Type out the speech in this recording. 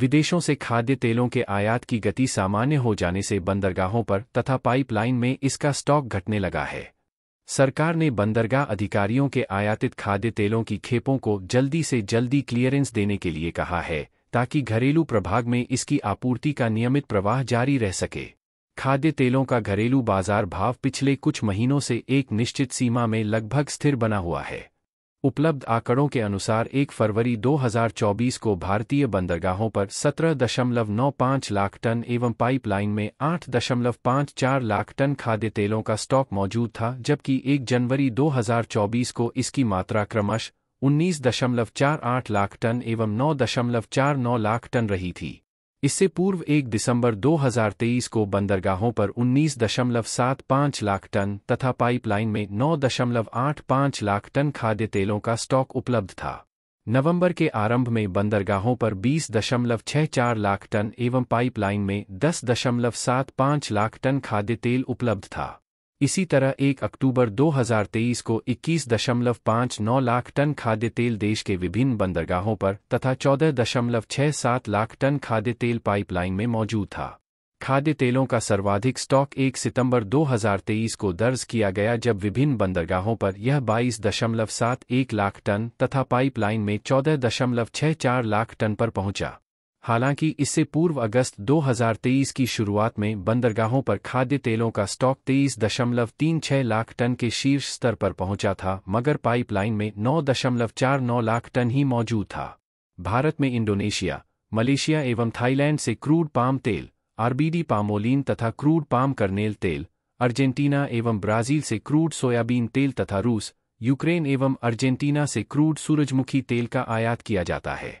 विदेशों से खाद्य तेलों के आयात की गति सामान्य हो जाने से बंदरगाहों पर तथा पाइपलाइन में इसका स्टॉक घटने लगा है सरकार ने बंदरगाह अधिकारियों के आयातित खाद्य तेलों की खेपों को जल्दी से जल्दी क्लियरेंस देने के लिए कहा है ताकि घरेलू प्रभाग में इसकी आपूर्ति का नियमित प्रवाह जारी रह सके खाद्य तेलों का घरेलू बाजार भाव पिछले कुछ महीनों से एक निश्चित सीमा में लगभग स्थिर बना हुआ है उपलब्ध आंकड़ों के अनुसार 1 फरवरी 2024 को भारतीय बंदरगाहों पर 17.95 लाख टन एवं पाइपलाइन में 8.54 लाख टन खाद्य तेलों का स्टॉक मौजूद था जबकि 1 जनवरी 2024 को इसकी मात्रा क्रमश 19.48 लाख टन एवं 9.49 लाख टन रही थी इससे पूर्व 1 दिसंबर 2023 को बंदरगाहों पर 19.75 लाख टन तथा पाइपलाइन में 9.85 लाख टन खाद्य तेलों का स्टॉक उपलब्ध था नवंबर के आरंभ में बंदरगाहों पर 20.64 लाख टन एवं पाइपलाइन में 10.75 लाख टन खाद्य तेल उपलब्ध था इसी तरह 1 अक्टूबर 2023 को 21.59 लाख टन खाद्य तेल देश के विभिन्न बंदरगाहों पर तथा 14.67 लाख टन खाद्य तेल पाइपलाइन में मौजूद था खाद्य तेलों का सर्वाधिक स्टॉक 1 सितंबर 2023 को दर्ज किया गया जब विभिन्न बंदरगाहों पर यह 22.71 लाख टन तथा पाइपलाइन में 14.64 लाख टन पर पहुंचा हालांकि इससे पूर्व अगस्त 2023 की शुरुआत में बंदरगाहों पर खाद्य तेलों का स्टॉक तेईस दशमलव तीन छह लाख टन के शीर्ष स्तर पर पहुंचा था मगर पाइपलाइन में नौ दशमलव चार नौ लाख टन ही मौजूद था भारत में इंडोनेशिया मलेशिया एवं थाईलैंड से क्रूड पाम तेल आरबीडी पामोलिन तथा क्रूड पाम करनेल तेल अर्जेंटीना एवं ब्राज़ील से क्रूड सोयाबीन तेल तथा रूस यूक्रेन एवं अर्जेंटीना से क्रूड सूरजमुखी तेल का आयात किया जाता है